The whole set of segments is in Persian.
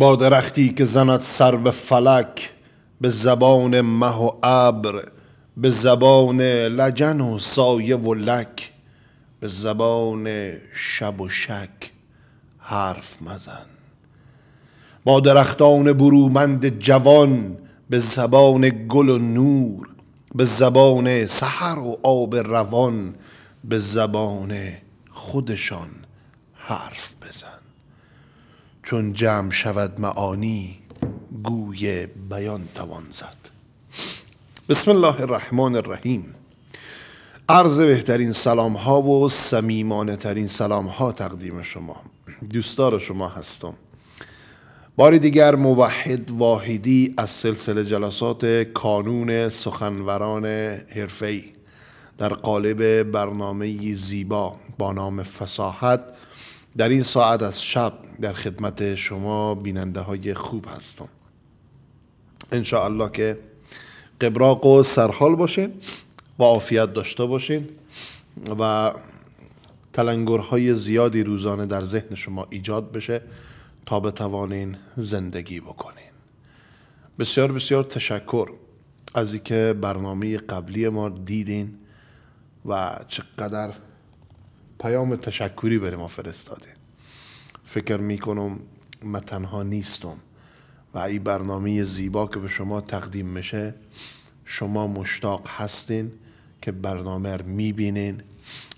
با درختی که زند سر به فلک به زبان مه و ابر به زبان لجن و سایه و لک به زبان شب و شک حرف مزن با درختان برومند جوان به زبان گل و نور به زبان سحر و آب روان به زبان خودشان حرف بزن چون جمع شود معانی گوی بیان توان زد بسم الله الرحمن الرحیم عرض بهترین سلام ها و سمیمانه ترین سلام ها تقدیم شما دوستدار شما هستم بار دیگر موحد واحدی از سلسله جلسات کانون سخنوران حرفه‌ای در قالب برنامه زیبا با نام فساحت در این ساعت از شب در خدمت شما بیننده های خوب هستم الله که قبراق و سرحال باشین و عافیت داشته باشین و تلنگرهای زیادی روزانه در ذهن شما ایجاد بشه تا بتوانین زندگی بکنین بسیار بسیار تشکر از اینکه برنامه قبلی ما دیدین و چقدر پیام تشکری بر ما فرستاده فکر میکنم کنم تنها نیستم و این برنامه زیبا که به شما تقدیم میشه شما مشتاق هستین که برنامه رو میبینین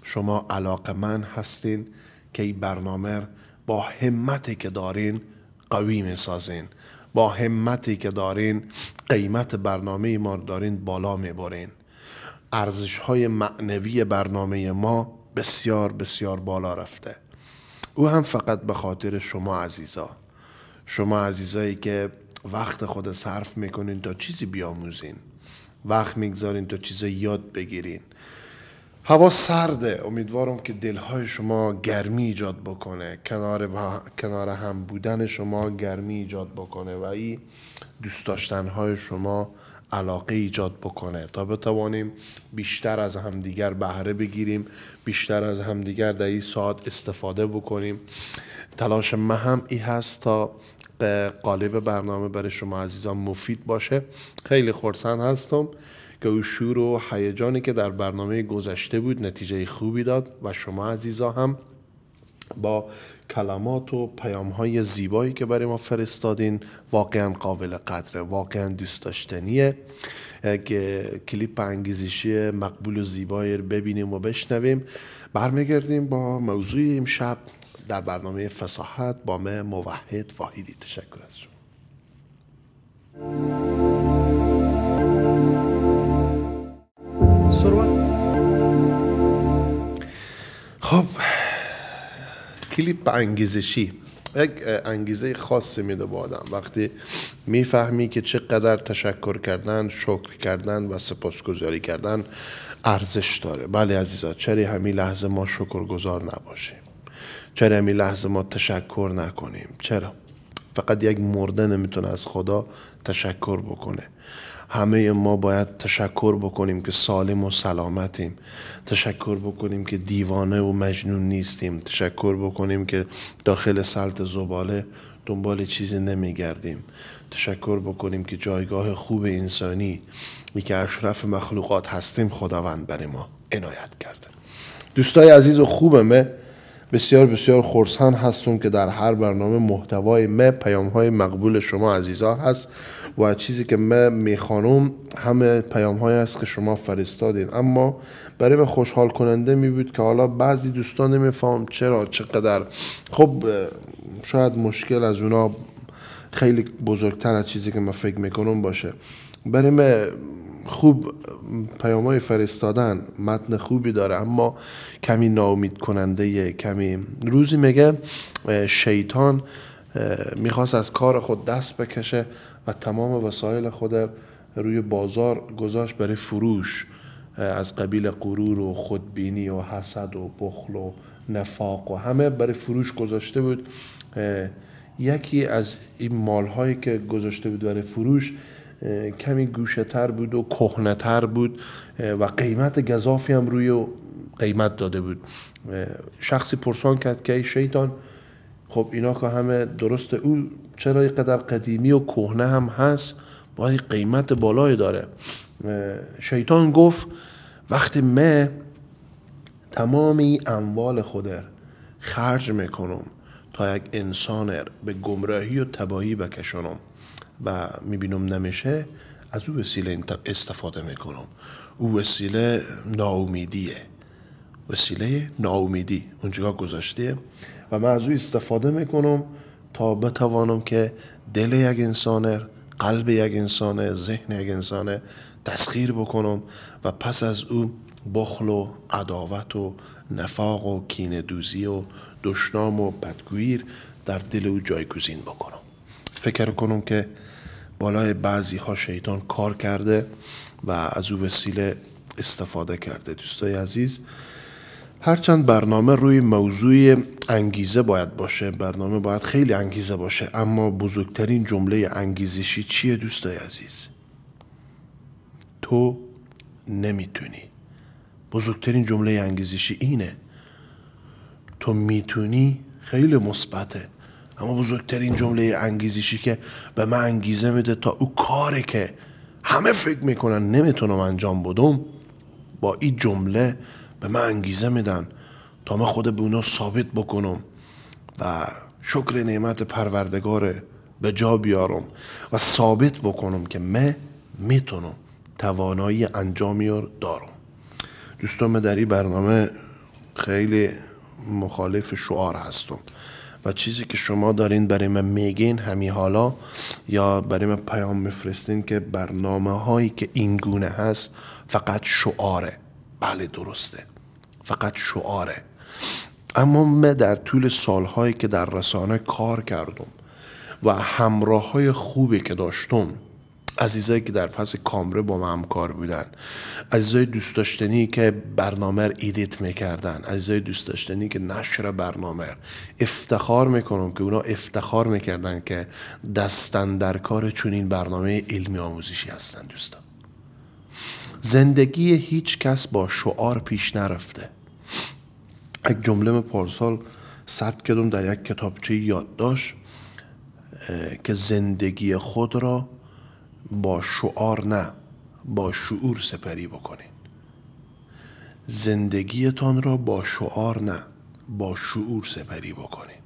شما علاقه من هستین که این برنامه با همتی که دارین قوی میسازین با همتی که دارین قیمت برنامه ما دارین بالا میبرین ارزش های معنوی برنامه ما بسیار بسیار بالا رفته او هم فقط به خاطر شما عزیزا شما عزیزایی که وقت خود صرف میکنین تا چیزی بیاموزین وقت میگذارین تا چیز یاد بگیرین هوا سرده امیدوارم که دلهای شما گرمی ایجاد بکنه کنار, با... کنار هم بودن شما گرمی ایجاد بکنه و این دوست های شما علاقه ایجاد بکنه تا بتوانیم بیشتر از همدیگر بهره بگیریم بیشتر از همدیگر در این ساعت استفاده بکنیم تلاش من هم ای هست تا قالب برنامه برای شما عزیزان مفید باشه خیلی خورسند هستم که شور و هیجانی که در برنامه گذشته بود نتیجه خوبی داد و شما عزیزا هم با کلمات و پیام های زیبایی که برای ما فرستادین واقعا قابل قدره واقعا دوست داشتنیه که کلیپ انگیزشی مقبول و زیبایی رو ببینیم و بشنویم برمیگردیم با موضوع شب در برنامه فساحت با مه موحد واحدی تشکر از شما خب کلیپ انگیزشی یک انگیزه خاصی میده به آدم وقتی میفهمی که چقدر تشکر کردن شکر کردن و سپاسگزاری کردن ارزش داره بله عزیزا چرا همین لحظه ما شکرگزار نباشیم چرا همین لحظه ما تشکر نکنیم چرا فقط یک مرده نمیتونه از خدا تشکر بکنه همه ما باید تشکر بکنیم که سالم و سلامتیم تشکر بکنیم که دیوانه و مجنون نیستیم تشکر بکنیم که داخل سلط زباله دنبال چیزی نمیگردیم تشکر بکنیم که جایگاه خوب انسانی می که اشرف مخلوقات هستیم خداوند برای ما عنایت کرده دوستای عزیز و خوبمه بسیار بسیار خورسان هستم که در هر برنامه محتوای ما پیام های مقبول شما عزیزا هست و چیزی که من میخوانم همه پیام های است که شما فرستادین اما برای من خوشحال کننده می بود که حالا بعضی دوستان فهم چرا چقدر خب شاید مشکل از اونا خیلی بزرگتر از چیزی که من فکر میکنم باشه برای من خوب پیام های فرستادن متن خوبی داره اما کمی ناامید کننده کمی روزی میگه شیطان میخواست از کار خود دست بکشه و تمام وسایل خود روی بازار گذاشت برای فروش از قبیل غرور و خودبینی و حسد و بخل و نفاق و همه برای فروش گذاشته بود یکی از این هایی که گذاشته بود برای فروش کمی گوشه تر بود و کهنه تر بود و قیمت گذافی هم روی قیمت داده بود شخصی پرسان کرد که ای شیطان خب اینا که همه درسته او چرا قدر قدیمی و کهنه هم هست باید قیمت بالای داره شیطان گفت وقتی من تمامی اموال خودر خرج میکنم تا یک انسان به گمراهی و تباهی بکشانم و میبینم نمیشه از او وسیله استفاده میکنم او وسیله ناامیدیه وسیله ناامیدی اونجا گذاشته و من از او استفاده میکنم تا بتوانم که دل یک انسان قلب یک انسان ذهن یک انسان تسخیر بکنم و پس از او بخل و عداوت و نفاق و کین دوزی و دشنام و بدگویر در دل او جایگزین بکنم فکر کنم که بالای بعضی ها شیطان کار کرده و از او وسیله استفاده کرده دوستای عزیز هرچند برنامه روی موضوع انگیزه باید باشه برنامه باید خیلی انگیزه باشه اما بزرگترین جمله انگیزشی چیه دوستای عزیز تو نمیتونی بزرگترین جمله انگیزشی اینه تو میتونی خیلی مثبته اما بزرگترین جمله انگیزشی که به من انگیزه میده تا او کاری که همه فکر میکنن نمیتونم انجام بدم با این جمله به من انگیزه میدن تا من خود به اونا ثابت بکنم و شکر نعمت پروردگار به جا بیارم و ثابت بکنم که من میتونم توانایی انجامی رو دارم دوستان من در این برنامه خیلی مخالف شعار هستم و چیزی که شما دارین برای من میگین همی حالا یا برای من پیام میفرستین که برنامه هایی که این گونه هست فقط شعاره بله درسته فقط شعاره اما من در طول سالهایی که در رسانه کار کردم و همراه های خوبی که داشتم عزیزایی که در فصل کامره با من کار بودن عزیزای دوست داشتنی که برنامه رو ایدیت میکردن عزیزای دوست داشتنی که نشر برنامه افتخار میکنم که اونا افتخار میکردن که دستن در کار چنین برنامه علمی آموزشی هستن دوستان زندگی هیچ کس با شعار پیش نرفته یک جمله پارسال ثبت کردم در یک کتابچه یادداشت که زندگی خود را با شعار نه با شعور سپری بکنید زندگیتان را با شعار نه با شعور سپری بکنید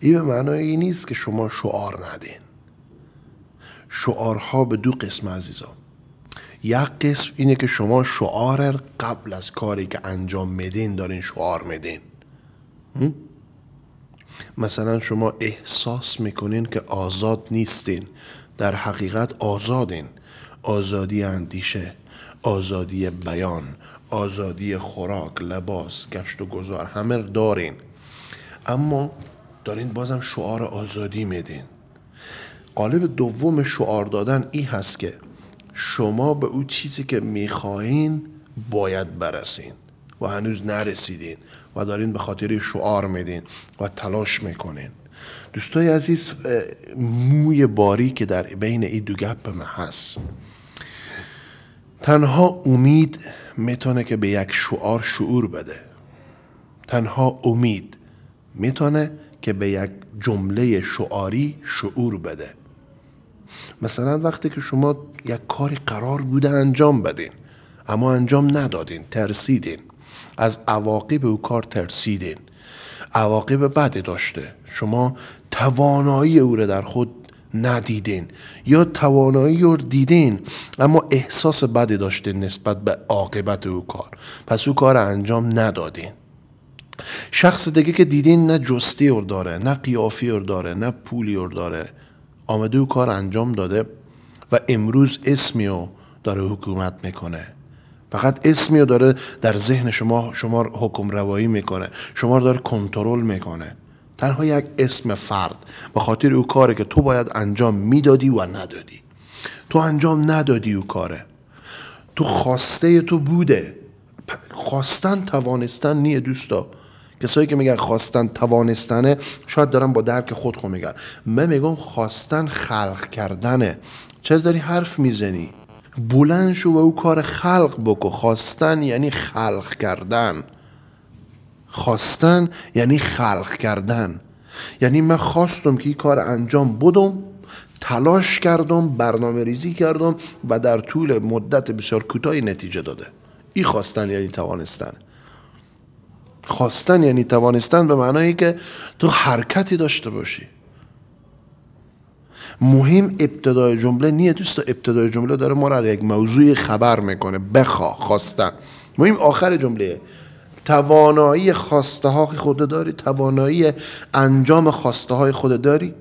این به معنای این نیست که شما شعار ندین شعارها به دو قسم عزیزا یک قسم اینه که شما شعار قبل از کاری که انجام میدین دارین شعار میدین مثلا شما احساس میکنین که آزاد نیستین در حقیقت آزادین آزادی اندیشه آزادی بیان آزادی خوراک لباس گشت و گذار همه دارین اما دارین بازم شعار آزادی میدین قالب دوم شعار دادن ای هست که شما به او چیزی که میخواین باید برسین و هنوز نرسیدین و دارین به خاطر شعار میدین و تلاش میکنین دوستای عزیز موی باری که در بین این دو گپ ما هست تنها امید میتونه که به یک شعار شعور بده تنها امید میتونه که به یک جمله شعاری شعور بده مثلا وقتی که شما یک کار قرار بوده انجام بدین اما انجام ندادین ترسیدین از عواقب او کار ترسیدین عواقب بدی داشته شما توانایی او در خود ندیدین یا توانایی اور دیدین اما احساس بدی داشته نسبت به عاقبت او کار پس او کار انجام ندادین شخص دیگه که دیدین نه جستی اور داره نه قیافی اور داره نه پولی اور داره آمده او کار انجام داده و امروز اسمی او داره حکومت میکنه فقط اسمی رو داره در ذهن شما شما حکم روایی میکنه شما رو داره کنترل میکنه تنها یک اسم فرد به خاطر او کاره که تو باید انجام میدادی و ندادی تو انجام ندادی او کاره تو خواسته تو بوده خواستن توانستن نیه دوستا کسایی که میگن خواستن توانستنه شاید دارن با درک خود خو میگن من میگم خواستن خلق کردنه چرا داری حرف میزنی بلند شو و او کار خلق بکو خواستن یعنی خلق کردن خواستن یعنی خلق کردن یعنی من خواستم که این کار انجام بدم تلاش کردم برنامه ریزی کردم و در طول مدت بسیار کوتاهی نتیجه داده ای خواستن یعنی توانستن خواستن یعنی توانستن به معنایی که تو حرکتی داشته باشی مهم ابتدای جمله نیه دوست ابتدای جمله داره ما را یک موضوع خبر میکنه بخوا خواستن مهم آخر جمله توانایی خواسته های خود داری توانایی انجام خواسته های خود داری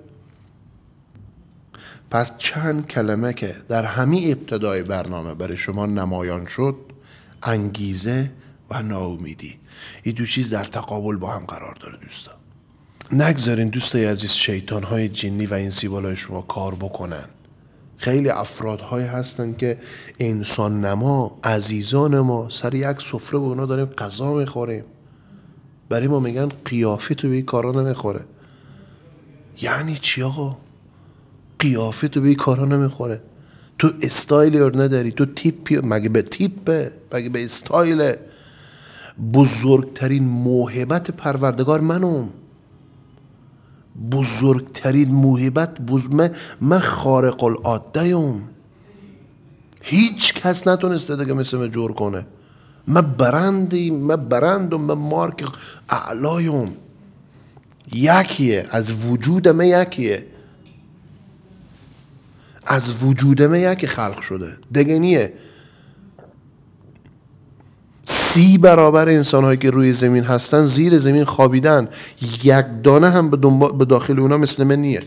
پس چند کلمه که در همه ابتدای برنامه برای شما نمایان شد انگیزه و ناامیدی این دو چیز در تقابل با هم قرار داره دوستان نگذارین دوستای عزیز شیطان های جنی و این سیبال شما کار بکنن خیلی افراد های هستن که انسان نما عزیزان ما سر یک سفره با اونا داریم غذا میخوریم برای ما میگن قیافه تو به این کارا نمیخوره یعنی چی آقا قیافه تو به این کارا نمیخوره تو استایلی یار نداری تو تیپی مگه به تیپه مگه به استایله بزرگترین موهبت پروردگار منم بزرگترین موهبت بزمه من, خارق العاده ام هیچ کس نتونسته دیگه مثل من جور کنه من برندی من برندم من مارک اعلایم یکیه از وجود من یکیه از وجود من یکی خلق شده دیگه نیه سی برابر انسانهایی که روی زمین هستن زیر زمین خوابیدن یک دانه هم به, به داخل اونا مثل من نیه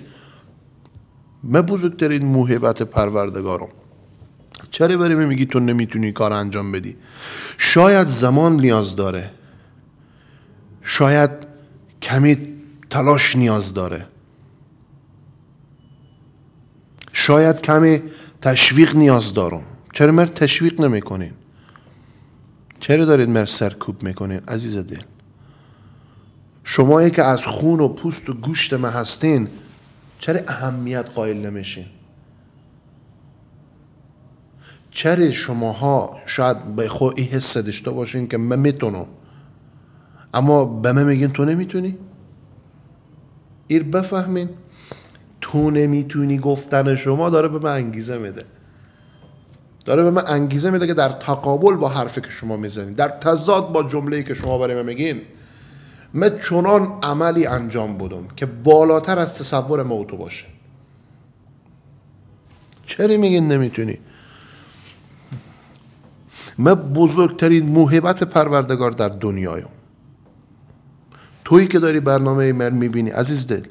من بزرگترین موهبت پروردگارم چرا بریم میگی تو نمیتونی کار انجام بدی شاید زمان نیاز داره شاید کمی تلاش نیاز داره شاید کمی تشویق نیاز دارم چرا مرد تشویق نمیکنین چرا دارید مرسر سرکوب میکنین عزیز دل شمایی که از خون و پوست و گوشت من هستین چرا اهمیت قائل نمیشین چرا شماها شاید به خود این حس داشته باشین که من میتونم اما به من میگین تو نمیتونی ایر بفهمین تو نمیتونی گفتن شما داره به من انگیزه میده داره به من انگیزه میده که در تقابل با حرفی که شما میزنید در تضاد با جمله‌ای که شما برای من میگین من چنان عملی انجام بدم که بالاتر از تصور ما تو باشه چرا میگین نمیتونی من بزرگترین موهبت پروردگار در دنیایم تویی که داری برنامه من میبینی عزیز دل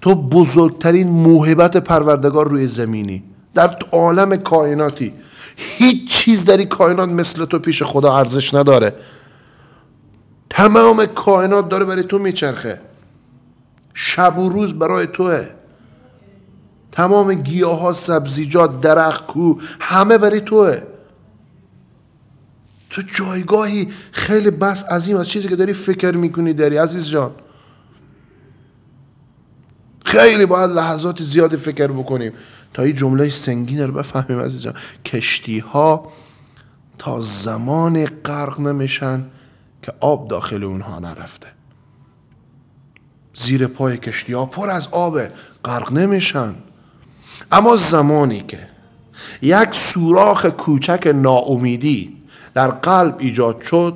تو بزرگترین موهبت پروردگار روی زمینی در عالم کائناتی هیچ چیز در این کائنات مثل تو پیش خدا ارزش نداره تمام کائنات داره برای تو میچرخه شب و روز برای توه تمام گیاه ها سبزیجات درخت کو همه برای توه تو جایگاهی خیلی بس عظیم از چیزی که داری فکر میکنی داری عزیز جان خیلی باید لحظات زیادی فکر بکنیم تا این جمله سنگین رو بفهمیم عزیزم کشتی ها تا زمان غرق نمیشن که آب داخل اونها نرفته زیر پای کشتی ها پر از آب غرق نمیشن اما زمانی که یک سوراخ کوچک ناامیدی در قلب ایجاد شد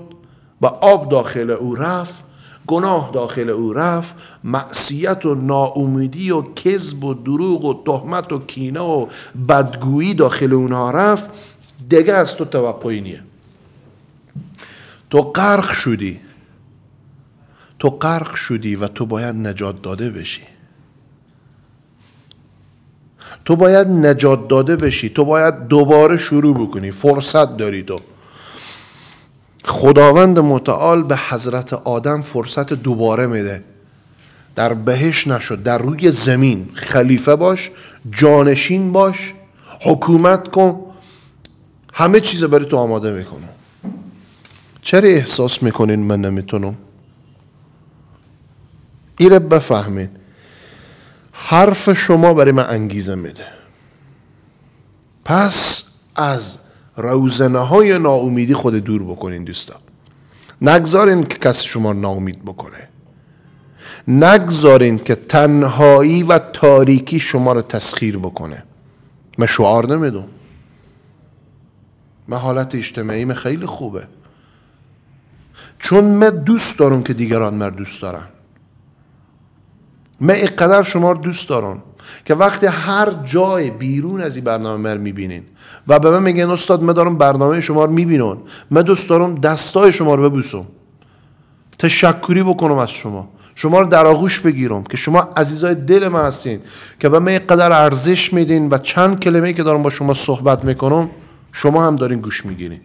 و آب داخل او رفت گناه داخل او رفت معصیت و ناامیدی و کذب و دروغ و تهمت و کینه و بدگویی داخل اونها رفت دیگه از تو توقعی نیه تو قرخ شدی تو قرخ شدی و تو باید نجات داده بشی تو باید نجات داده بشی تو باید دوباره شروع بکنی فرصت داری تو خداوند متعال به حضرت آدم فرصت دوباره میده در بهش نشد در روی زمین خلیفه باش جانشین باش حکومت کن همه چیز برای تو آماده میکنم چرا احساس میکنین من نمیتونم ایره بفهمین حرف شما برای من انگیزه میده پس از روزنه های ناامیدی خود دور بکنین دوستا نگذارین که کس شما ناامید بکنه نگذارین که تنهایی و تاریکی شما رو تسخیر بکنه من شعار نمیدم من حالت اجتماعی من خیلی خوبه چون من دوست دارم که دیگران مر دوست دارن من اقدر شما رو دوست دارم که وقتی هر جای بیرون از این برنامه مر میبینین و به من میگن استاد من دارم برنامه شما رو میبینون من دوست دارم دستای شما رو ببوسم تشکری بکنم از شما شما رو در آغوش بگیرم که شما عزیزای دل من هستین که به من قدر ارزش میدین و چند کلمه که دارم با شما صحبت میکنم شما هم دارین گوش میگیرین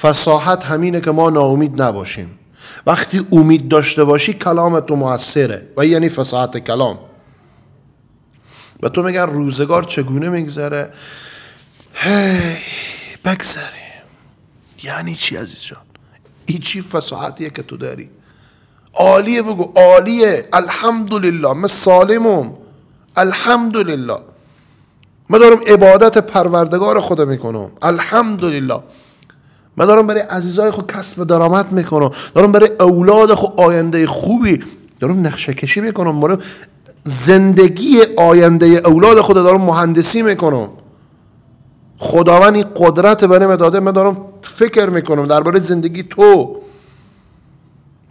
فصاحت همینه که ما ناامید نباشیم وقتی امید داشته باشی کلام تو موثره و یعنی فساحت کلام و تو میگن روزگار چگونه میگذره هی بگذره یعنی چی عزیز جان این چی فساحتیه که تو داری عالیه بگو عالیه الحمدلله من سالمم الحمدلله من دارم عبادت پروردگار خدا میکنم الحمدلله من دارم برای عزیزای خود کسب درآمد میکنم دارم برای اولاد خود آینده خوبی دارم نقشه کشی میکنم دارم زندگی آینده اولاد خود دارم مهندسی میکنم خداوند این قدرت برای من داده من دارم فکر میکنم درباره زندگی تو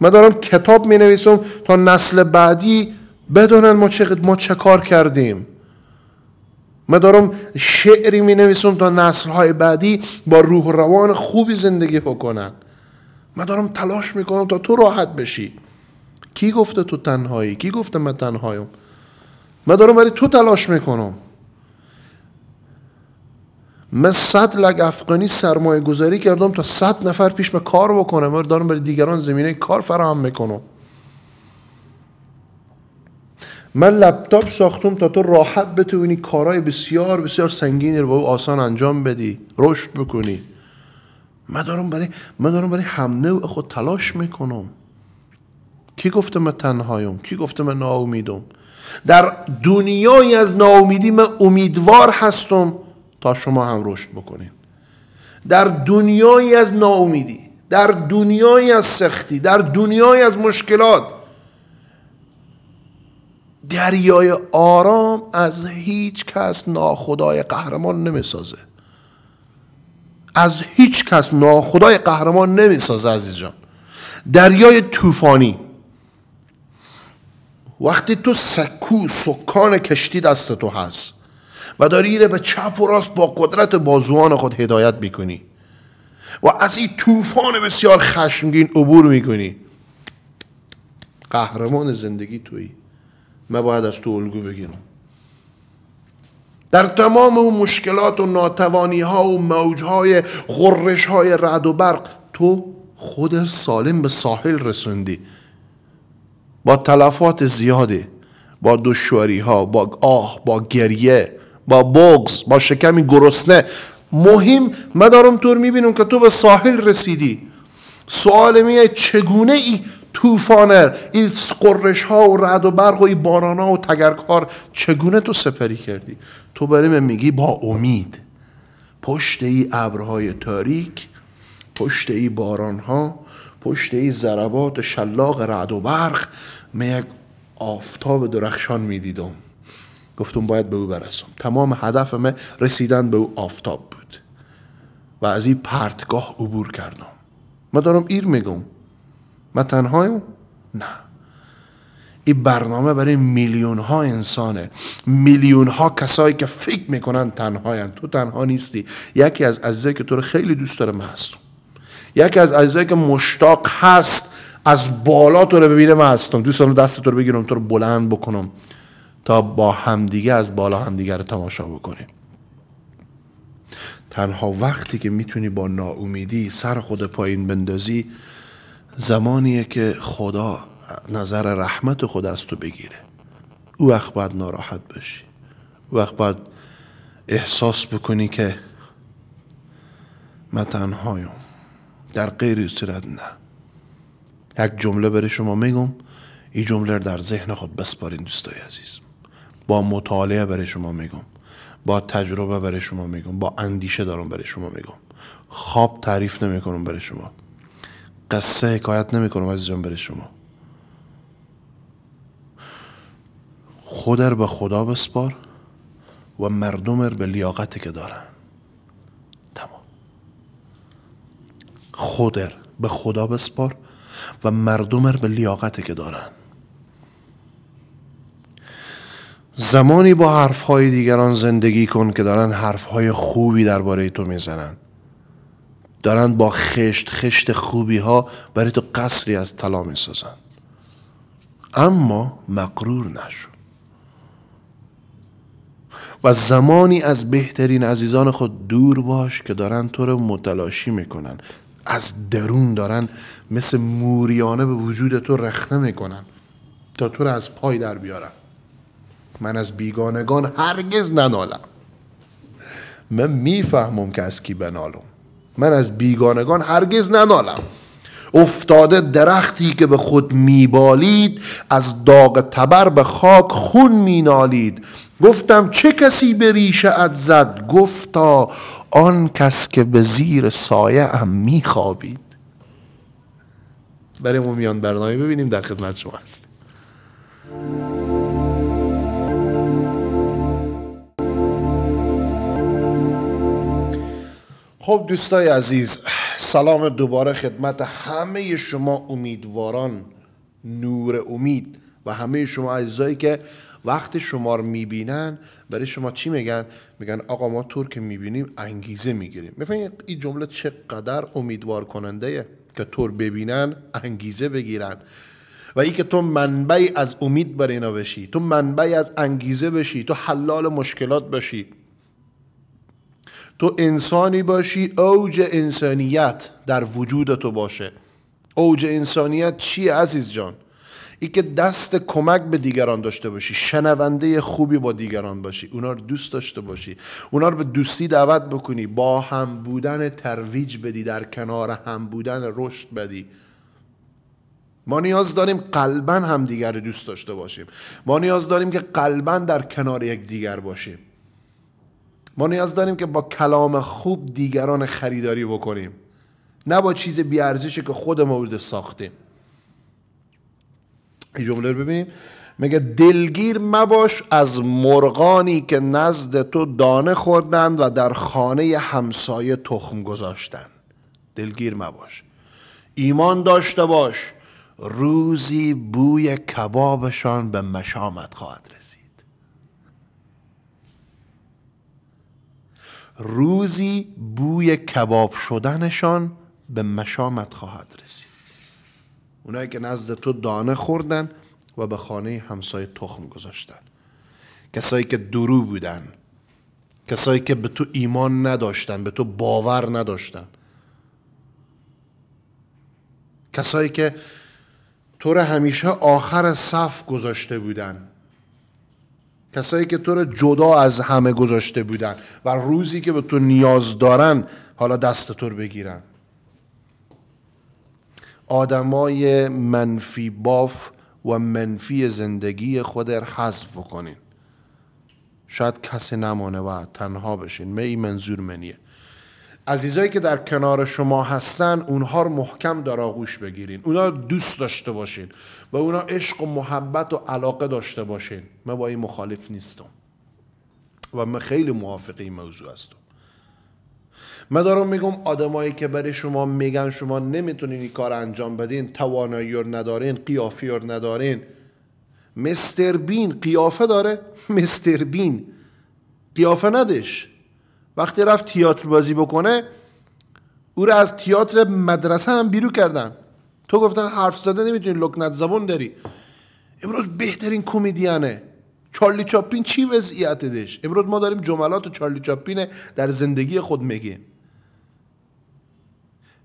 من دارم کتاب مینویسم تا نسل بعدی بدونن ما چه, ما چه کار کردیم من دارم شعری می نویسم تا های بعدی با روح روان خوبی زندگی بکنن من دارم تلاش میکنم تا تو راحت بشی کی گفته تو تنهایی کی گفته من تنهایم من دارم برای تو تلاش میکنم من صد لگ افغانی سرمایه گذاری کردم تا صد نفر پیش به کار بکنم من دارم برای دیگران زمینه کار فراهم میکنم من لپتاپ ساختم تا تو راحت بتونی کارهای بسیار بسیار سنگینی رو با آسان انجام بدی رشد بکنی من دارم برای من دارم برای هم خود تلاش میکنم کی گفته من تنهایم کی گفته من ناامیدم در دنیای از ناامیدی من امیدوار هستم تا شما هم رشد بکنین در دنیای از ناامیدی در دنیای از سختی در دنیای از مشکلات دریای آرام از هیچ کس ناخدای قهرمان نمیسازه از هیچ کس ناخدای قهرمان نمیسازه عزیز جان دریای طوفانی وقتی تو سکو سکان کشتی دست تو هست و داری ایره به چپ و راست با قدرت بازوان خود هدایت میکنی و از این طوفان بسیار خشمگین عبور میکنی قهرمان زندگی تویی ما باید از تو الگو بگیرم در تمام اون مشکلات و ناتوانی ها و موج های غرش های رعد و برق تو خود سالم به ساحل رسوندی با تلفات زیاده با دشواری ها با آه با گریه با بغز با شکمی گرسنه مهم مدارم طور میبینم که تو به ساحل رسیدی سوال میه چگونه ای طوفانه این قررش ها و رعد و برق و این باران ها و تگرکار چگونه تو سپری کردی تو برای میگی با امید پشت ای ابرهای تاریک پشت ای باران ها پشت ای ضربات شلاق رعد و برق من یک آفتاب درخشان میدیدم گفتم باید به او برسم تمام هدف من رسیدن به او آفتاب بود و از این پرتگاه عبور کردم ما دارم ایر میگم من تنهایم نه این برنامه برای میلیون ها انسانه میلیون ها کسایی که فکر میکنن تنهاین تو تنها نیستی یکی از عزیزایی که تو رو خیلی دوست داره من هستم یکی از عزیزایی که مشتاق هست از بالا تو رو ببینه من هستم دوست دارم دست تو رو بگیرم تو رو بلند بکنم تا با همدیگه از بالا همدیگه رو تماشا بکنیم تنها وقتی که میتونی با ناامیدی سر خود پایین بندازی زمانیه که خدا نظر رحمت خود از تو بگیره او وقت باید ناراحت بشی او وقت باید احساس بکنی که من تنهایم در غیر صورت نه یک جمله برای شما میگم این جمله در ذهن خود بسپارین دوستای عزیز با مطالعه برای شما میگم با تجربه برای شما میگم با اندیشه دارم برای شما میگم خواب تعریف نمیکنم برای شما قصه حکایت کنم از جان شما خودر به خدا بسپار و مردمر به لیاقتی که دارن تمام خودر به خدا بسپار و مردمر به لیاقتی که دارن زمانی با حرفهای دیگران زندگی کن که دارن حرفهای خوبی درباره تو میزنن دارن با خشت خشت خوبی ها برای تو قصری از طلا می سازن اما مقرور نشو و زمانی از بهترین عزیزان خود دور باش که دارن تو رو متلاشی میکنن از درون دارن مثل موریانه به وجود تو رخنه میکنن تا تو رو از پای در بیارن من از بیگانگان هرگز ننالم من میفهمم که از کی بنالم من از بیگانگان هرگز ننالم افتاده درختی که به خود میبالید از داغ تبر به خاک خون مینالید گفتم چه کسی به ریشه زد گفتا آن کس که به زیر سایه هم میخوابید برای میان برنامه ببینیم در خدمت شما هستیم خب دوستای عزیز سلام دوباره خدمت همه شما امیدواران نور امید و همه شما عزیزایی که وقت شما رو میبینن برای شما چی میگن میگن آقا ما طور که میبینیم انگیزه میگیریم میفهمید این جمله چقدر امیدوار کننده که طور ببینن انگیزه بگیرن و ای که تو منبعی از امید بر اینا بشی تو منبعی از انگیزه بشی تو حلال مشکلات بشی تو انسانی باشی اوج انسانیت در وجود تو باشه اوج انسانیت چی عزیز جان ای که دست کمک به دیگران داشته باشی شنونده خوبی با دیگران باشی اونا رو دوست داشته باشی اونا رو به دوستی دعوت بکنی با هم بودن ترویج بدی در کنار هم بودن رشد بدی ما نیاز داریم قلبا هم دیگر دوست داشته باشیم ما نیاز داریم که قلبا در کنار یک دیگر باشیم ما نیاز داریم که با کلام خوب دیگران خریداری بکنیم نه با چیز بیارزشی که خود بوده ساختیم این جمله رو ببینیم میگه دلگیر مباش از مرغانی که نزد تو دانه خوردند و در خانه همسایه تخم گذاشتند دلگیر مباش ایمان داشته باش روزی بوی کبابشان به مشامت خواهد رسید روزی بوی کباب شدنشان به مشامت خواهد رسید اونایی که نزد تو دانه خوردن و به خانه همسایه تخم گذاشتن کسایی که درو بودن کسایی که به تو ایمان نداشتن به تو باور نداشتن کسایی که تو همیشه آخر صف گذاشته بودن کسایی که تو رو جدا از همه گذاشته بودن و روزی که به تو نیاز دارن حالا دست تو بگیرن آدمای منفی باف و منفی زندگی خود رو حذف کنین شاید کسی نمانه و تنها بشین می این منظور منیه عزیزایی که در کنار شما هستن اونها رو محکم در آغوش بگیرین اونها دوست داشته باشین به اونا عشق و محبت و علاقه داشته باشین من با این مخالف نیستم و من خیلی موافق این موضوع هستم من دارم میگم آدمایی که برای شما میگن شما نمیتونین این کار انجام بدین توانایی ندارین قیافی ندارین مستر بین قیافه داره مستر بین قیافه ندش وقتی رفت تئاتر بازی بکنه او را از تئاتر مدرسه هم بیرو کردن تو گفتن حرف زده نمیتونی لکنت زبون داری امروز بهترین کمدیانه چارلی چاپین چی وضعیت دش امروز ما داریم جملات چارلی چاپین در زندگی خود میگیم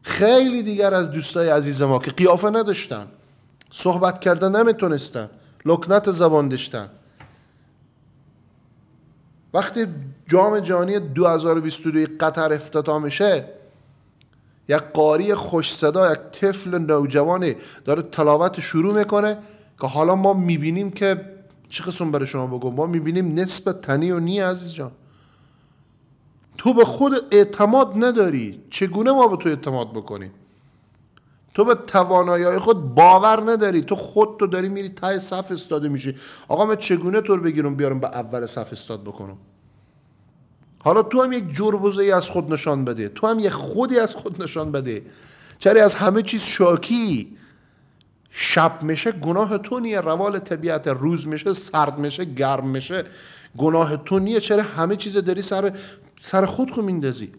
خیلی دیگر از دوستای عزیز ما که قیافه نداشتن صحبت کردن نمیتونستن لکنت زبان داشتن وقتی جام جهانی 2022 قطر افتتاح میشه یک قاری خوش صدا یک طفل نوجوانی داره تلاوت شروع میکنه که حالا ما میبینیم که چه قسم برای شما بگم ما میبینیم نسبت تنی و نی عزیز جان تو به خود اعتماد نداری چگونه ما به تو اعتماد بکنیم تو به توانایی خود باور نداری تو خود تو داری میری تای صف استاده میشی آقا من چگونه رو بگیرم بیارم به اول صف استاد بکنم حالا تو هم یک جربوزه ای از خود نشان بده تو هم یک خودی از خود نشان بده چرا از همه چیز شاکی شب میشه گناه تو نیه روال طبیعت روز میشه سرد میشه گرم میشه گناه تو نیه چرا همه چیز داری سر سر خود خو میندازی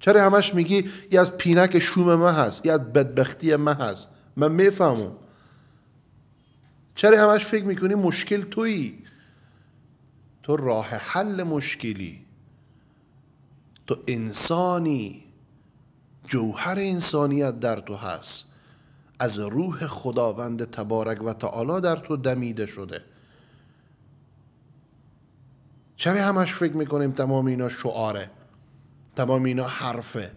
چرا همش میگی ای از پینک شوم ما هست یه از بدبختی ما هست من میفهمم چرا همش فکر میکنی مشکل تویی تو راه حل مشکلی تو انسانی جوهر انسانیت در تو هست از روح خداوند تبارک و تعالی در تو دمیده شده چرا همش فکر میکنیم تمام اینا شعاره تمام اینا حرفه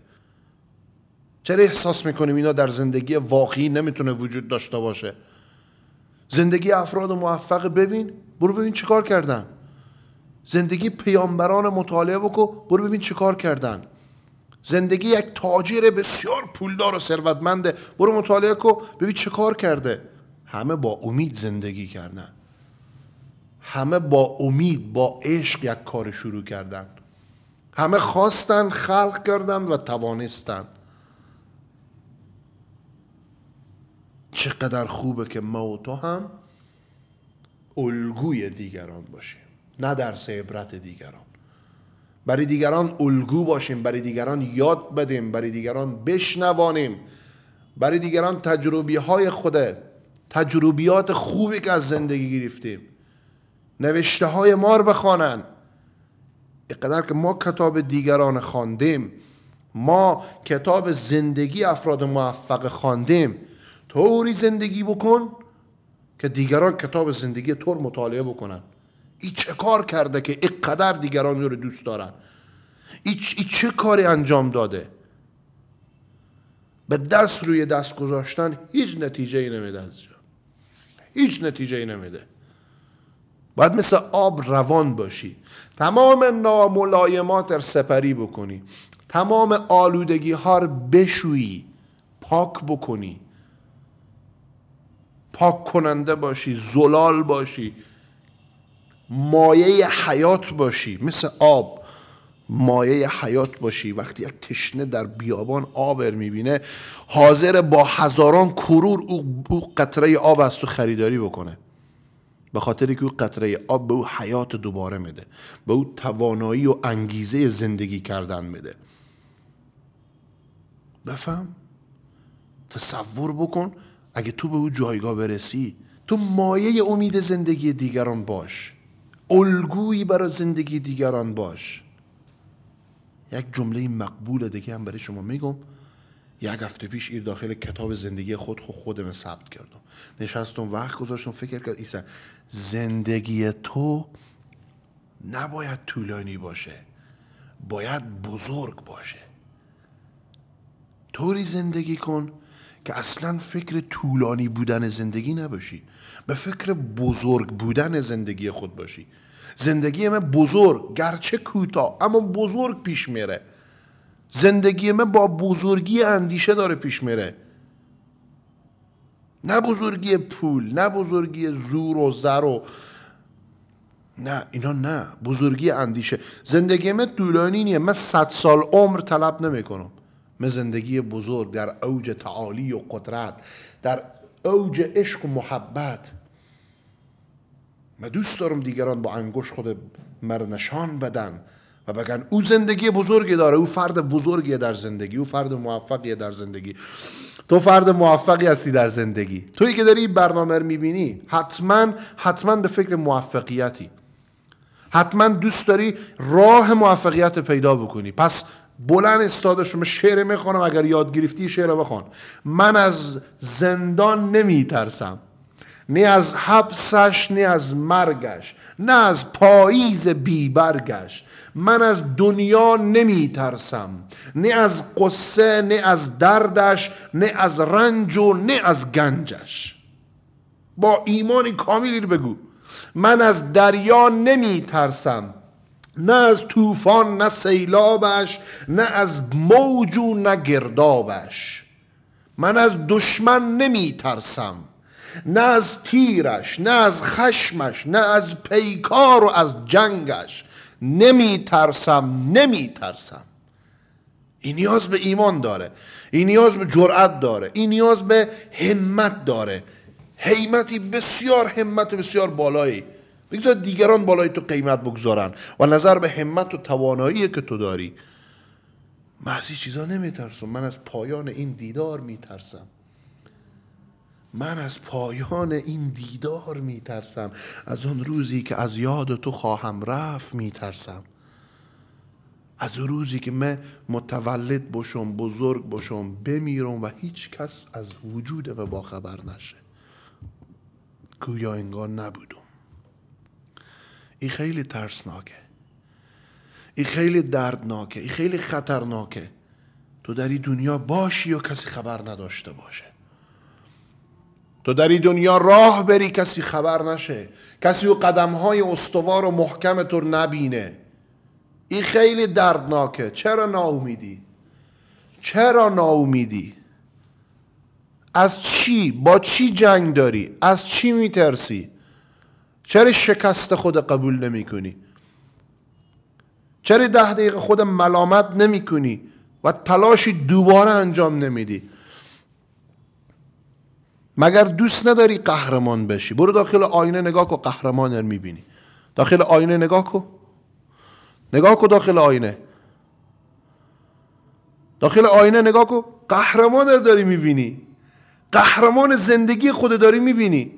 چرا احساس میکنیم اینا در زندگی واقعی نمیتونه وجود داشته باشه زندگی افراد موفق ببین برو ببین چیکار کردن زندگی پیامبران مطالعه بکن برو ببین چه کار کردن زندگی یک تاجر بسیار پولدار و ثروتمنده برو مطالعه کو، ببین چه کار کرده همه با امید زندگی کردن همه با امید با عشق یک کار شروع کردن همه خواستن خلق کردن و توانستن چقدر خوبه که ما و تو هم الگوی دیگران باشیم نه درس عبرت دیگران برای دیگران الگو باشیم برای دیگران یاد بدیم برای دیگران بشنوانیم برای دیگران تجربی های خوده تجربیات خوبی که از زندگی گرفتیم نوشته های ما رو بخوانن. اقدر که ما کتاب دیگران خواندیم ما کتاب زندگی افراد موفق خواندیم طوری زندگی بکن که دیگران کتاب زندگی طور مطالعه بکنن ای چه کار کرده که اینقدر دیگران رو دوست دارن ای چه کاری انجام داده به دست روی دست گذاشتن هیچ نتیجه ای نمیده از جا هیچ نتیجه ای نمیده باید مثل آب روان باشی تمام ناملایمات رو سپری بکنی تمام آلودگی ها رو بشویی پاک بکنی پاک کننده باشی زلال باشی مایه حیات باشی مثل آب مایه حیات باشی وقتی یک تشنه در بیابان آبر میبینه حاضر با هزاران کرور او قطره آب از تو خریداری بکنه به خاطر که او قطره آب به او حیات دوباره میده به او توانایی و انگیزه زندگی کردن میده بفهم تصور بکن اگه تو به او جایگاه برسی تو مایه امید زندگی دیگران باش الگویی برای زندگی دیگران باش یک جمله مقبول دیگه هم برای شما میگم یک هفته پیش ایر داخل کتاب زندگی خود خود خودم ثبت کردم نشستم وقت گذاشتم فکر کرد ایسا زندگی تو نباید طولانی باشه باید بزرگ باشه طوری زندگی کن که اصلا فکر طولانی بودن زندگی نباشی به فکر بزرگ بودن زندگی خود باشی زندگی من بزرگ گرچه کوتاه اما بزرگ پیش میره زندگی من با بزرگی اندیشه داره پیش میره نه بزرگی پول نه بزرگی زور و زر و نه اینا نه بزرگی اندیشه زندگی من طولانی نیه من صد سال عمر طلب نمیکنم زندگی بزرگ در اوج تعالی و قدرت در اوج عشق و محبت من دوست دارم دیگران با انگوش خود نشان بدن و بگن او زندگی بزرگی داره او فرد بزرگیه در زندگی او فرد موفقیه در زندگی تو فرد موفقی هستی در زندگی تویی که داری برنامه رو میبینی حتما حتما به فکر موفقیتی حتما دوست داری راه موفقیت پیدا بکنی پس بلند استاده شما شعر میخوانم اگر یاد گرفتی شعر بخوان من از زندان نمیترسم نه از حبسش نه از مرگش نه از پاییز بیبرگش من از دنیا نمی ترسم نه از قصه نه از دردش نه از رنج و نه از گنجش با ایمانی کاملی بگو من از دریا نمی ترسم نه از طوفان نه سیلابش نه از موج و نه گردابش من از دشمن نمی ترسم نه از تیرش نه از خشمش نه از پیکار و از جنگش نمی ترسم نمی ترسم این نیاز به ایمان داره این نیاز به جرأت داره این نیاز به همت داره همتی بسیار همت بسیار بالایی بگذار دیگران بالای تو قیمت بگذارن و نظر به همت و توانایی که تو داری من از این چیزا نمیترسم من از پایان این دیدار میترسم من از پایان این دیدار میترسم از آن روزی که از یاد تو خواهم رفت میترسم از روزی که من متولد باشم بزرگ باشم بمیرم و هیچ کس از وجود و باخبر نشه گویا انگار نبودم این خیلی ترسناکه این خیلی دردناکه این خیلی خطرناکه تو در این دنیا باشی و کسی خبر نداشته باشه تو در این دنیا راه بری کسی خبر نشه کسی او قدم های استوار و محکم تو نبینه این خیلی دردناکه چرا ناامیدی چرا ناامیدی از چی با چی جنگ داری از چی میترسی چرا شکست خود قبول نمی کنی چرا ده دقیقه خود ملامت نمی کنی و تلاشی دوباره انجام نمیدی مگر دوست نداری قهرمان بشی برو داخل آینه نگاه کن قهرمان رو میبینی داخل آینه نگاه کن نگاه کن داخل آینه داخل آینه نگاه کن قهرمان رو داری میبینی قهرمان زندگی خود داری میبینی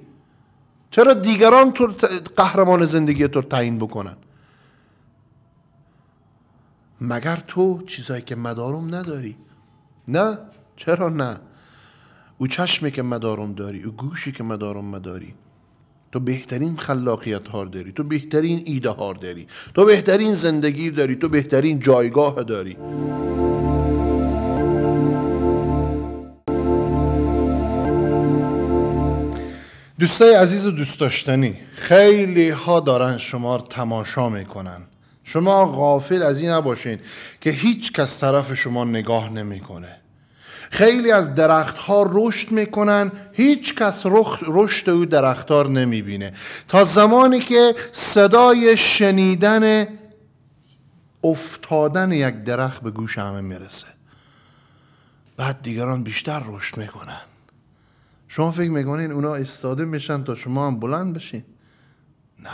چرا دیگران تو قهرمان زندگی تو تعیین بکنن مگر تو چیزایی که مدارم نداری نه چرا نه او چشمی که مدارم داری او گوشی که مدارم مداری تو بهترین خلاقیت ها داری تو بهترین ایده ها داری تو بهترین زندگی داری تو بهترین جایگاه داری دوستای عزیز و دوست داشتنی خیلی ها دارن شما رو تماشا میکنن شما غافل از این نباشین که هیچ کس طرف شما نگاه نمیکنه خیلی از درخت ها رشد میکنن هیچ کس رشد او درختار نمیبینه تا زمانی که صدای شنیدن افتادن یک درخت به گوش همه میرسه بعد دیگران بیشتر رشد میکنن شما فکر میکنین اونا استاده میشن تا شما هم بلند بشین نه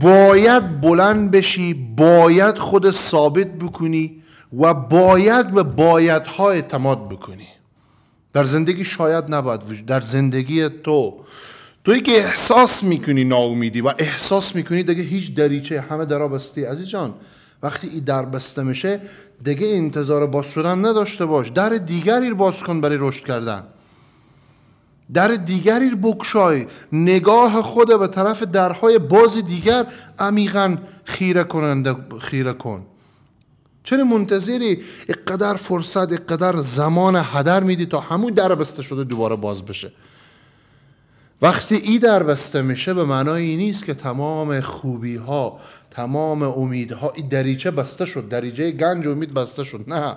باید بلند بشی باید خود ثابت بکنی و باید به بایدها اعتماد بکنی در زندگی شاید نباید وجود در زندگی تو توی که احساس میکنی ناامیدی و احساس میکنی دیگه هیچ دریچه همه درابستی عزیز جان وقتی این در بسته میشه دیگه انتظار باز شدن نداشته باش در دیگری باز کن برای رشد کردن در دیگری بکشای نگاه خود به طرف درهای باز دیگر عمیقا خیره کننده خیره کن چرا منتظری اقدر فرصت اقدر زمان هدر میدی تا همون در بسته شده دوباره باز بشه وقتی ای در بسته میشه به معنای نیست که تمام خوبی ها تمام امیدها این دریچه بسته شد دریچه گنج امید بسته شد نه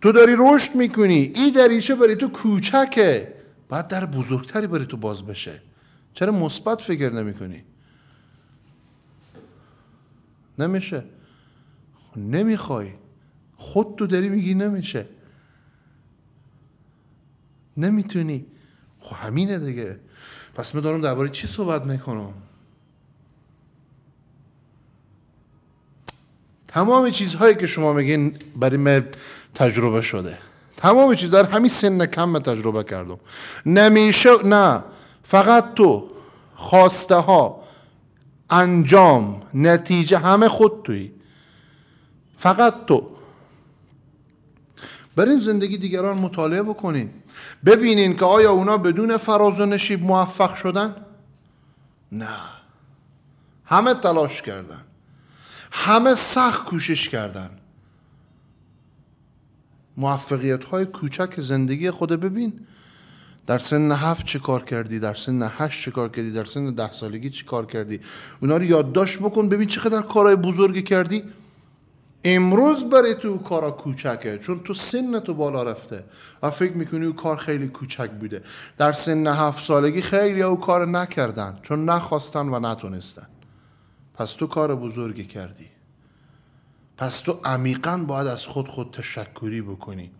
تو داری رشد میکنی این دریچه برای تو کوچکه بعد در بزرگتری برای تو باز بشه چرا مثبت فکر نمیکنی نمیشه خب نمیخوای خود تو داری میگی نمیشه نمیتونی خب همینه دیگه پس من دارم درباره چی صحبت میکنم تمام چیزهایی که شما میگین برای من تجربه شده تمام چیز در همین سن کم من تجربه کردم نمیشه نه فقط تو خواسته ها انجام نتیجه همه خود توی فقط تو برین زندگی دیگران مطالعه بکنین ببینین که آیا اونا بدون فراز و نشیب موفق شدن؟ نه همه تلاش کردن همه سخت کوشش کردن موفقیت های کوچک زندگی خود ببین در سن هفت چه کار کردی در سن هشت چه کار کردی در سن ده سالگی چه کار کردی اونا رو یادداشت بکن ببین چقدر کارهای بزرگی کردی امروز برای تو کارا کوچکه چون تو سن تو بالا رفته و فکر میکنی او کار خیلی کوچک بوده در سن هفت سالگی خیلی او کار نکردن چون نخواستن و نتونستن پس تو کار بزرگی کردی پس تو عمیقا باید از خود خود تشکری بکنی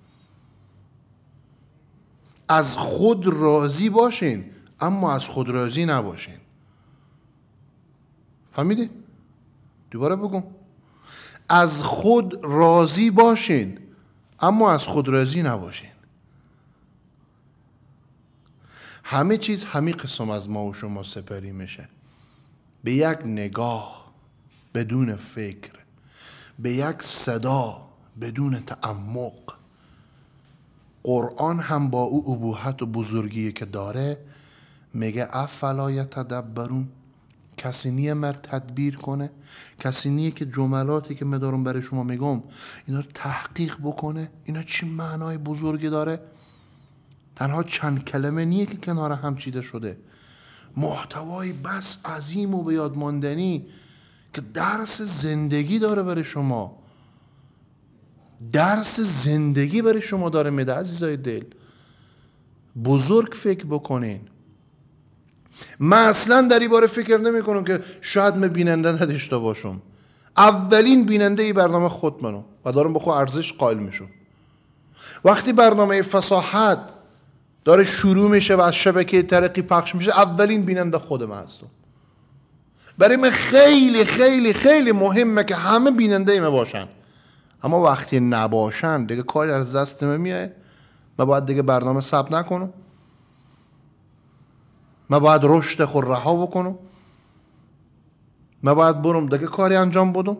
از خود راضی باشین اما از خود راضی نباشین فهمیدی؟ دوباره بگو از خود راضی باشین اما از خود راضی نباشین همه چیز همین قسم از ما و شما سپری میشه به یک نگاه بدون فکر به یک صدا بدون تعمق قرآن هم با او ابوحت و بزرگی که داره میگه افلا یتدبرون کسی نیه مر تدبیر کنه کسی نیه که جملاتی که مدارم برای شما میگم اینا رو تحقیق بکنه اینا چی معنای بزرگی داره تنها چند کلمه نیه که کنار هم چیده شده محتوای بس عظیم و به یادماندنی که درس زندگی داره برای شما درس زندگی برای شما داره میده عزیزای دل بزرگ فکر بکنین من اصلا در این باره فکر نمی کنم که شاید من بیننده نداشته باشم اولین بیننده ای برنامه خود منو و دارم به ارزش قائل میشم وقتی برنامه فساحت داره شروع میشه و از شبکه ترقی پخش میشه اولین بیننده خودم هستم برای من خیلی خیلی خیلی مهمه که همه بیننده ایمه باشن اما وقتی نباشن دیگه کاری از دست من میاد من باید دیگه برنامه ثبت نکنم من باید رشد خود رها بکنم من باید برم دیگه کاری انجام بدم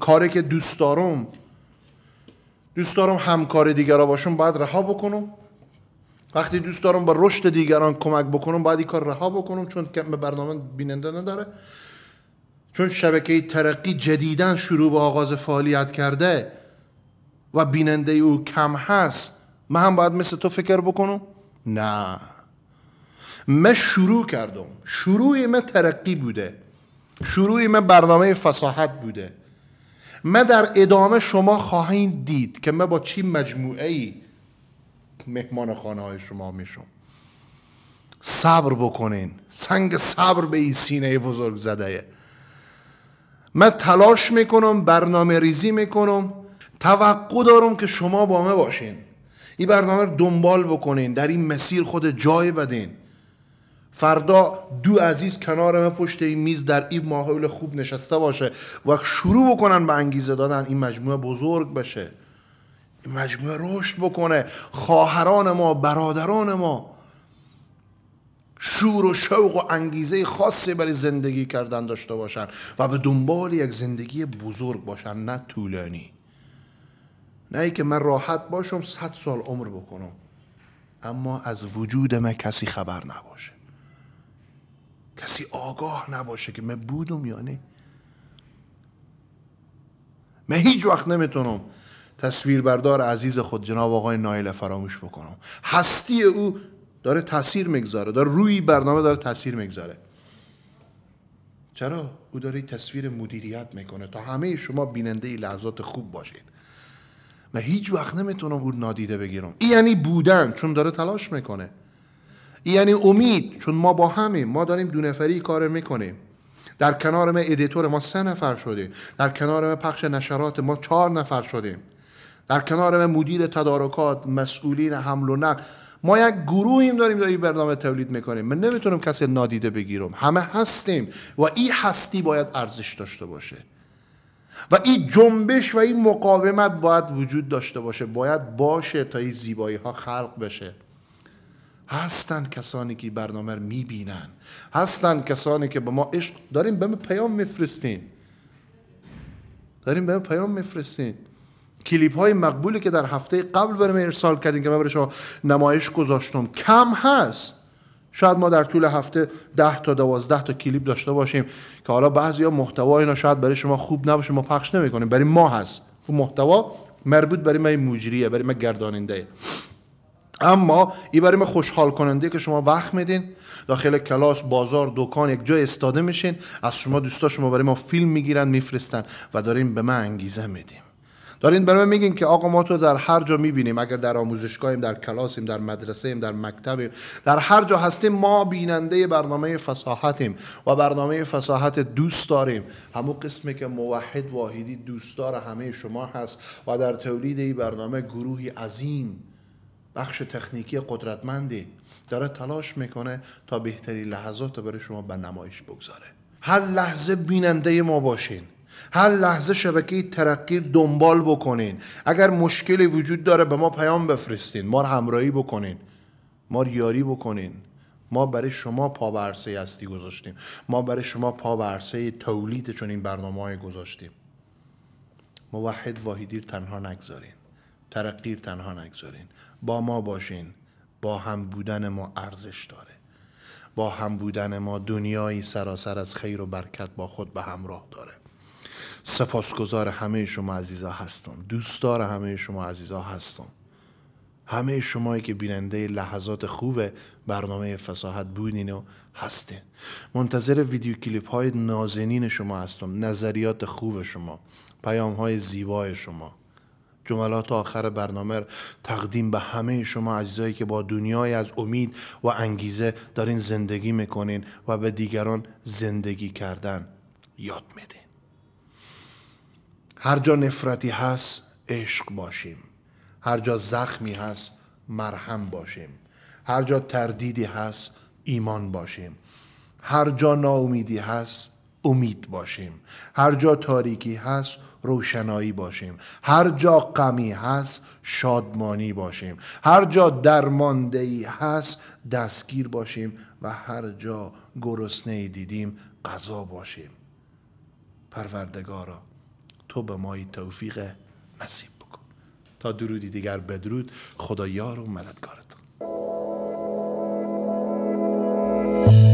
کاری که دوست دارم دوست دارم همکار دیگر را باشم باید رها بکنم وقتی دوست دارم با رشد دیگران کمک بکنم باید این کار رها بکنم چون کم برنامه بیننده نداره چون شبکه ترقی جدیدن شروع به آغاز فعالیت کرده و بیننده او کم هست من هم باید مثل تو فکر بکنم نه من شروع کردم شروع من ترقی بوده شروع من برنامه فصاحت بوده من در ادامه شما خواهید دید که من با چی مجموعه ای مهمان خانه های شما میشم صبر بکنین سنگ صبر به این سینه بزرگ زده من تلاش میکنم برنامه ریزی میکنم توقع دارم که شما با من باشین این برنامه رو دنبال بکنین در این مسیر خود جای بدین فردا دو عزیز کنار من پشت این میز در این ماحول خوب نشسته باشه و شروع بکنن به انگیزه دادن این مجموعه بزرگ بشه این مجموعه رشد بکنه خواهران ما برادران ما شور و شوق و انگیزه خاصی برای زندگی کردن داشته باشن و به دنبال یک زندگی بزرگ باشن نه طولانی نه ای که من راحت باشم صد سال عمر بکنم اما از وجود من کسی خبر نباشه کسی آگاه نباشه که من بودم یا نه من هیچ وقت نمیتونم تصویربردار عزیز خود جناب آقای نایل فراموش بکنم هستی او داره تاثیر میگذاره داره روی برنامه داره تاثیر میگذاره چرا او داره تصویر مدیریت میکنه تا همه شما بیننده لحظات خوب باشید من هیچ وقت نمیتونم او نادیده بگیرم این یعنی بودن چون داره تلاش میکنه این یعنی امید چون ما با همه ما داریم دو نفری کار میکنیم در کنار ما ادیتور ما سه نفر شدیم در کنار ما پخش نشرات ما چهار نفر شدیم در کنار مدیر تدارکات مسئولین حمل و نقل ما یک گروهیم داریم داریم برنامه تولید میکنیم من نمیتونم کسی نادیده بگیرم همه هستیم و این هستی باید ارزش داشته باشه و این جنبش و این مقاومت باید وجود داشته باشه باید باشه تا این زیبایی ها خلق بشه هستن کسانی که برنامه رو میبینن هستن کسانی که به ما عشق داریم به پیام میفرستین داریم به پیام میفرستین کلیپ های مقبولی که در هفته قبل برای ارسال کردین که من برای شما نمایش گذاشتم کم هست شاید ما در طول هفته 10 تا 12 تا کلیپ داشته باشیم که حالا بعضی ها محتوا اینا شاید برای شما خوب نباشه ما پخش نمیکنیم برای ما هست خب محتوا مربوط برای من مجریه برای من گرداننده اما این برای من خوشحال کننده که شما وقت میدین داخل کلاس بازار دکان یک جا استاده میشین از شما دوستا شما برای ما فیلم میگیرن میفرستن و داریم به من انگیزه میدیم دارین برای میگین که آقا ما تو در هر جا میبینیم اگر در آموزشگاهیم در کلاسیم در مدرسهیم در مکتبیم در هر جا هستیم ما بیننده برنامه فصاحتیم و برنامه فصاحت دوست داریم همون قسمی که موحد واحدی دوستدار همه شما هست و در تولید این برنامه گروهی عظیم بخش تکنیکی قدرتمندی داره تلاش میکنه تا بهترین لحظات رو برای شما به نمایش بگذاره هر لحظه بیننده ما باشین هر لحظه شبکه ترقی دنبال بکنین اگر مشکلی وجود داره به ما پیام بفرستین ما رو همراهی بکنین ما رو یاری بکنین ما برای شما پا برسه هستی گذاشتیم ما برای شما پا برسه تولید چون این برنامه های گذاشتیم موحد واحدیر تنها نگذارین ترقیر تنها نگذارین با ما باشین با هم بودن ما ارزش داره با هم بودن ما دنیایی سراسر از خیر و برکت با خود به همراه داره سپاسگزار همه شما عزیزا هستم دوستدار همه شما عزیزا هستم همه شمایی که بیننده لحظات خوب برنامه فساحت بودین و هستین منتظر ویدیو کلیپ های نازنین شما هستم نظریات خوب شما پیام های زیبای شما جملات آخر برنامه تقدیم به همه شما عزیزایی که با دنیای از امید و انگیزه دارین زندگی میکنین و به دیگران زندگی کردن یاد میدین هر جا نفرتی هست عشق باشیم هر جا زخمی هست مرهم باشیم هر جا تردیدی هست ایمان باشیم هر جا ناامیدی هست امید باشیم هر جا تاریکی هست روشنایی باشیم هر جا غمی هست شادمانی باشیم هر جا درماندهی هست دستگیر باشیم و هر جا گرسنه دیدیم غذا باشیم پروردگارا تو به ما توفیق نصیب بکن تا درودی دیگر بدرود خدا یار و مددگارتان